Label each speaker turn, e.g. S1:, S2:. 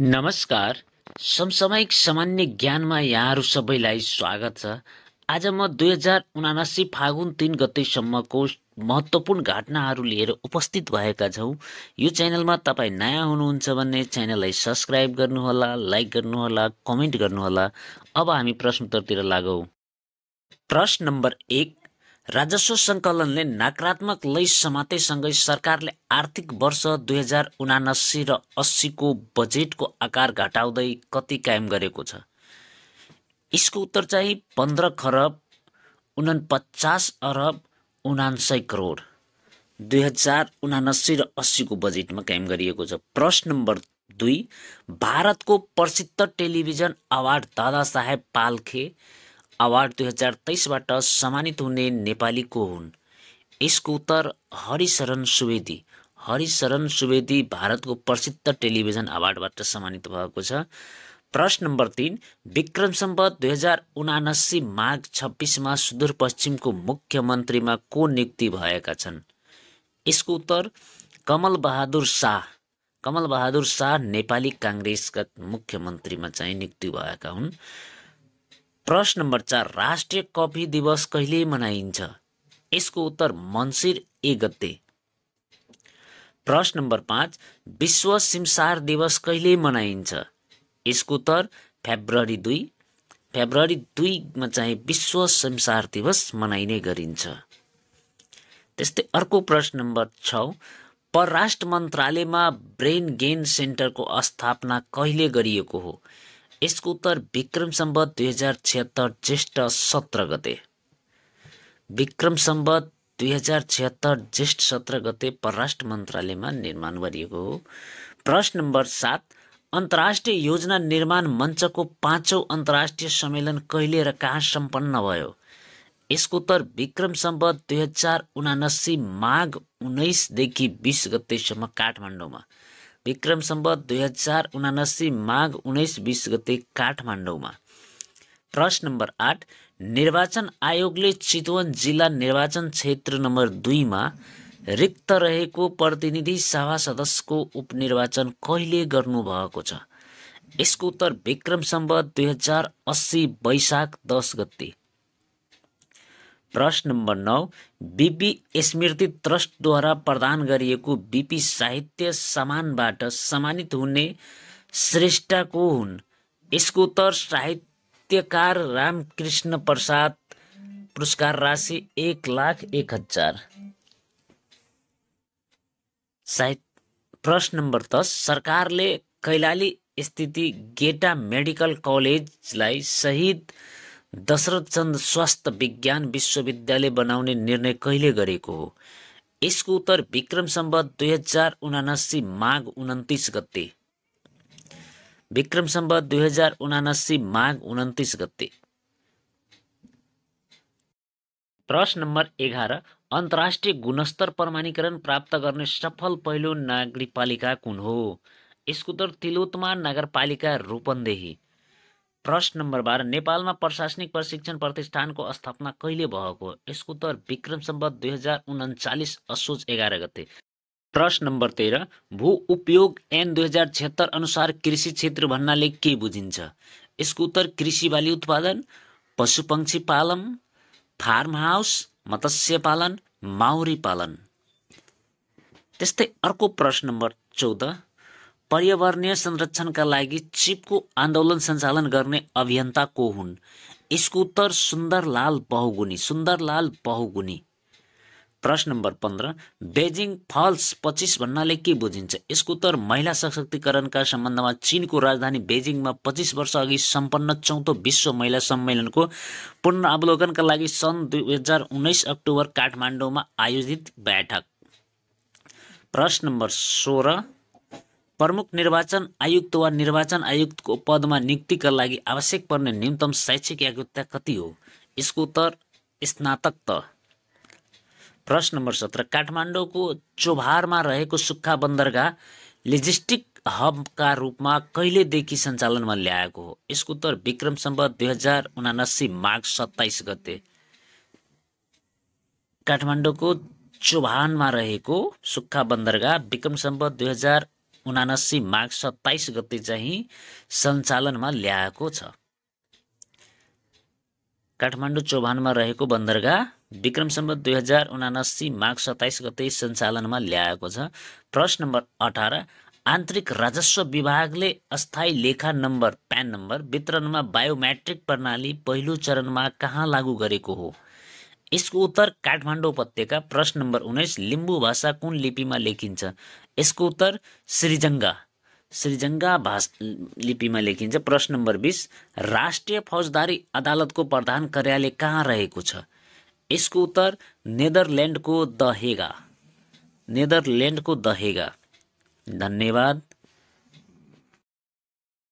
S1: नमस्कार समसामयिक सामान्य ज्ञानमा यहाँहरू सबैलाई स्वागत छ आज म दुई हजार उनासी फागुन तिन गतेसम्मको महत्त्वपूर्ण घटनाहरू लिएर उपस्थित भएका छौँ यो च्यानलमा तपाईँ नयाँ हुनुहुन्छ भने च्यानललाई सब्सक्राइब गर्नुहोला लाइक गर्नुहोला कमेन्ट गर्नुहोला अब हामी प्रश्नोत्तरतिर लागौँ प्रश्न नम्बर एक राजस्व सङ्कलनले नकारात्मक लै समातेसँगै सरकारले आर्थिक वर्ष दुई हजार उनासी र अस्सीको बजेटको आकार घटाउँदै कति कायम गरेको छ यसको उत्तर चाहिँ पन्ध्र खरब उनपचास अरब उनान्सय करोड दुई हजार उनासी र अस्सीको बजेटमा कायम गरिएको छ प्रश्न नम्बर दुई भारतको प्रसिद्ध टेलिभिजन अवार्ड दादा साहेब पालखे अवार्ड दुई हजार तेइसबाट सम्मानित हुने नेपालीको हुन् यसको उत्तर हरिशरण सुवेदी हरिशरण सुवेदी भारतको प्रसिद्ध टेलिभिजन अवार्डबाट सम्मानित भएको छ प्रश्न नम्बर तिन विक्रम सम्बत दुई हजार उनासी माघ छब्बिसमा सुदूरपश्चिमको मुख्यमन्त्रीमा को नियुक्ति भएका छन् यसको उत्तर कमल बहादुर शाह कमल बहादुर शाह नेपाली काङ्ग्रेसका मुख्यमन्त्रीमा चाहिँ नियुक्ति भएका हुन् प्रश्न नम्बर चार राष्ट्रिय कफी दिवस कहिले मनाइन्छ यसको उत्तर मन्सिर एक गते प्रश्न नम्बर पाँच विश्व सिमसार दिवस कहिले मनाइन्छ यसको उत्तर फेब्रुअरी दुई फेब्रुअरी दुईमा चाहिँ विश्व संसार दिवस मनाइने गरिन्छ त्यस्तै अर्को प्रश्न नम्बर छ परराष्ट्र मन्त्रालयमा ब्रेन गेन सेन्टरको स्थापना कहिले गरिएको हो यसको उत्तर विक्रम सम्बत दुई हजार छिहत्तर ज्येष्ठ सत्र गते विक्रम सम्बत दुई हजार छिहत्तर ज्येष्ठ सत्र गते परराष्ट्र मन्त्रालयमा निर्माण गरिएको हो प्रश्न नम्बर सात अन्तर्राष्ट्रिय योजना निर्माण मञ्चको पाँचौँ अन्तर्राष्ट्रिय सम्मेलन कहिले र कहाँ सम्पन्न भयो यसको उत्तर विक्रम सम्बत दुई हजार उनासी माघ उन्नाइसदेखि बिस गतेसम्म काठमाडौँमा विक्रम सम्बत दुई हजार उनासी माघ उन्नाइस बिस गते काठमाडौँमा प्रश्न नम्बर आठ निर्वाचन आयोगले चितवन जिल्ला निर्वाचन क्षेत्र नम्बर दुईमा रिक्त रहेको प्रतिनिधि सभा सदस्यको उपनिर्वाचन कहिले गर्नुभएको छ यसको उत्तर विक्रम सम्बत दुई हजार अस्सी वैशाख दस गते प्रश्न नम्बर नौ बिपी स्मृति ट्रस्टद्वारा प्रदान गरिएको बिपी साहित्य सामानबाट सम्मानित हुने श्रेष्ठ को हुन् यसको उत्तर साहित्यकार रामकृष्ण प्रसाद पुरस्कार राशि एक लाख एक हजार साहित्य प्रश्न नम्बर दस सरकारले कैलाली स्थिति गेटा मेडिकल कलेजलाई सहित दशरथ चन्द स्वास्थ्य विज्ञान विश्वविद्यालय बनाउने निर्णय कहिले गरेको हो यसको उत्तर विक्रम सम्बत दुई हजार उनासी माघ उन्तिस गते विक्रम सम्बत दुई हजार उनासी माघ उन्तिस गते प्रश्न नम्बर एघार अन्तर्राष्ट्रिय गुणस्तर प्रमाणीकरण प्राप्त गर्ने सफल पहिलो नागरिकपालिका कुन हो यसको उत्तर तिलोत्मा नगरपालिका रूपन्देही प्रश्न नम्बर बाह्र नेपालमा प्रशासनिक प्रशिक्षण प्रतिष्ठानको स्थापना कहिले भएको यसको उत्तर विक्रम सम्बत दुई हजार उन्चालिस असोज एघार गते प्रश्न नम्बर तेह्र भू उपयोग एन दुई हजार छिहत्तर अनुसार कृषि क्षेत्र भन्नाले के बुझिन्छ यसको उत्तर कृषि बाली उत्पादन पशु पक्षी पालन फार्म हाउस मत्स्य पालन माउरी पालन त्यस्तै अर्को प्रश्न नम्बर चौध पर्यावरणीय संरक्षणका लागि चिपको आन्दोलन सञ्चालन गर्ने अभियन्ता को हुन् यसको उत्तर सुन्दरलाल बहुगुनी सुन्दरलाल बहुगुनी प्रश्न नम्बर पन्ध्र बेजिङ फल्स पच्चिस भन्नाले के बुझिन्छ यसको उत्तर महिला सशक्तिकरणका सम्बन्धमा चिनको राजधानी बेजिङमा पच्चिस वर्ष अघि सम्पन्न चौथो विश्व महिला सम्मेलनको पुनरावलोकनका लागि सन् दुई हजार उन्नाइस अक्टोबर काठमाडौँमा आयोजित बैठक प्रश्न नम्बर सोह्र प्रमुख निर्वाचन आयुक्त वा निर्वाचन आयुक्तको पदमा नियुक्तिका लागि आवश्यक पर्ने न्यूनतम शैक्षिक योग्यता कति हो यसको उत्तर स्नातक त प्रश्न नम्बर सत्र काठमाडौँको चोभारमा रहेको सुक्खा बन्दरगाह लिजिस्टिक हबका रूपमा कहिलेदेखि सञ्चालनमा ल्याएको हो यसको उत्तर विक्रम सम्बत दुई हजार उनासी माघ सत्ताइस गते काठमाडौँको चोभानमा रहेको सुक्खा बन्दरगाह विक्रम सम्बत दुई हजार उनासी माघ सत्ताइस गते चाहिँ सञ्चालनमा ल्याएको छ काठमाडौँ चौभानमा रहेको बन्दरगाह विक्रमसम्म दुई हजार उनासी माघ सत्ताइस गते सञ्चालनमा ल्याएको छ प्रश्न नम्बर अठार आन्तरिक राजस्व विभागले अस्थायी लेखा नम्बर प्यान नम्बर वितरणमा बायोमेट्रिक प्रणाली पहिलो चरणमा कहाँ लागू गरेको हो यसको उत्तर काठमाडौँ उपत्यका प्रश्न नम्बर उन्नाइस लिम्बू भाषा कुन लिपिमा लेखिन्छ यसको उत्तर श्रीजङ्गा श्रीजङ्गा भाष लिपिमा लेखिन्छ प्रश्न नम्बर बिस राष्ट्रिय फौजदारी अदालतको प्रधान कार्यालय कहाँ रहेको छ यसको उत्तर नेदरल्यान्डको दहेगा नेदरल्यान्डको दहेगा धन्यवाद